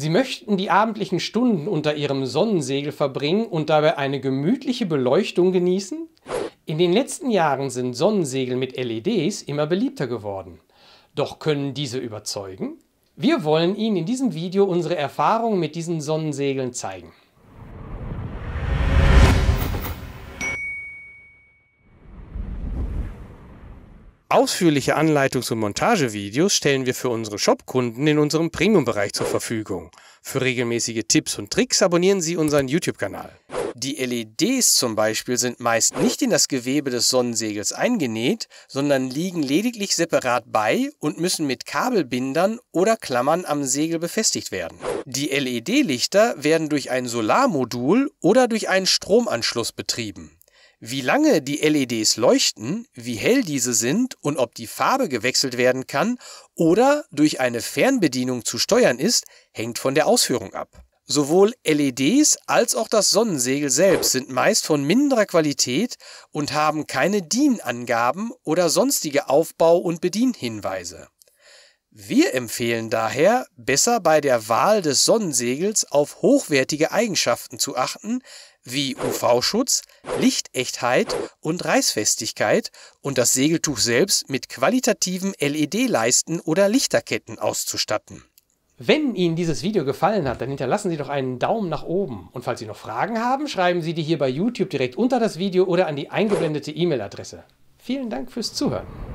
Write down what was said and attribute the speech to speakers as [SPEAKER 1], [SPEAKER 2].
[SPEAKER 1] Sie möchten die abendlichen Stunden unter Ihrem Sonnensegel verbringen und dabei eine gemütliche Beleuchtung genießen? In den letzten Jahren sind Sonnensegel mit LEDs immer beliebter geworden. Doch können diese überzeugen? Wir wollen Ihnen in diesem Video unsere Erfahrungen mit diesen Sonnensegeln zeigen. Ausführliche Anleitungs- und Montagevideos stellen wir für unsere Shop-Kunden in unserem Premium-Bereich zur Verfügung. Für regelmäßige Tipps und Tricks abonnieren Sie unseren YouTube-Kanal. Die LEDs zum Beispiel sind meist nicht in das Gewebe des Sonnensegels eingenäht, sondern liegen lediglich separat bei und müssen mit Kabelbindern oder Klammern am Segel befestigt werden. Die LED-Lichter werden durch ein Solarmodul oder durch einen Stromanschluss betrieben. Wie lange die LEDs leuchten, wie hell diese sind und ob die Farbe gewechselt werden kann oder durch eine Fernbedienung zu steuern ist, hängt von der Ausführung ab. Sowohl LEDs als auch das Sonnensegel selbst sind meist von minderer Qualität und haben keine DIN-Angaben oder sonstige Aufbau- und Bedienhinweise. Wir empfehlen daher, besser bei der Wahl des Sonnensegels auf hochwertige Eigenschaften zu achten, wie UV-Schutz, Lichtechtheit und Reißfestigkeit und das Segeltuch selbst mit qualitativen LED-Leisten oder Lichterketten auszustatten. Wenn Ihnen dieses Video gefallen hat, dann hinterlassen Sie doch einen Daumen nach oben. Und falls Sie noch Fragen haben, schreiben Sie die hier bei YouTube direkt unter das Video oder an die eingeblendete E-Mail-Adresse. Vielen Dank fürs Zuhören.